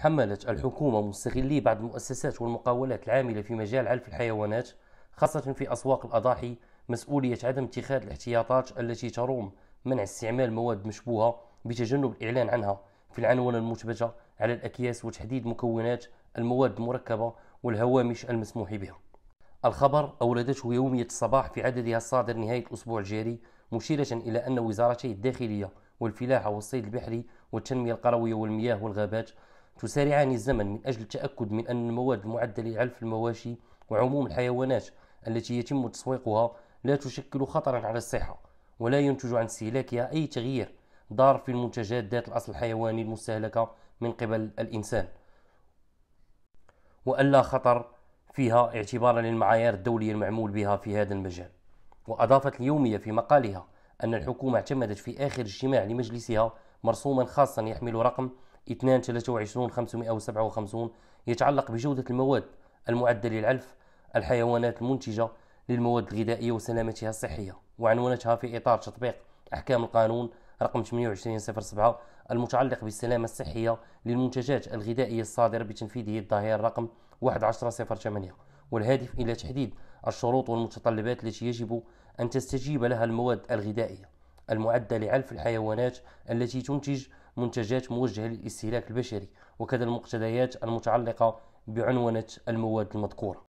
حملت الحكومة مستغلي بعض المؤسسات والمقاولات العاملة في مجال علف الحيوانات خاصة في أسواق الأضاحي مسؤولية عدم اتخاذ الاحتياطات التي تروم منع استعمال مواد مشبوهة بتجنب الإعلان عنها في العنونة المثبتة على الأكياس وتحديد مكونات المواد المركبة والهوامش المسموح بها الخبر أوردته يومية الصباح في عددها الصادر نهاية الأسبوع الجاري مشيرة إلى أن وزارتي الداخلية والفلاحة والصيد البحري والتنمية القروية والمياه والغابات تسارعان الزمن من أجل التأكد من أن المواد المعدة لعلف المواشي وعموم الحيوانات التي يتم تسويقها لا تشكل خطرا على الصحة ولا ينتج عن استهلاكها أي تغيير ضار في المنتجات ذات الأصل الحيواني المستهلكة من قبل الإنسان وألا خطر فيها اعتبارا للمعايير الدولية المعمول بها في هذا المجال وأضافت اليومية في مقالها أن الحكومة اعتمدت في آخر اجتماع لمجلسها مرسوما خاصا يحمل رقم 22 557 يتعلق بجودة المواد المعدة للعلف الحيوانات المنتجة للمواد الغذائية وسلامتها الصحية وعنونتها في إطار تطبيق أحكام القانون رقم 2807 المتعلق بالسلامة الصحية للمنتجات الغذائية الصادرة بتنفيذه الظاهرة رقم 11008 والهادف إلى تحديد الشروط والمتطلبات التي يجب أن تستجيب لها المواد الغذائية المعدة لعلف الحيوانات التي تنتج منتجات موجهة للاستهلاك البشري وكذا المقتضيات المتعلقة بعنونة المواد المذكورة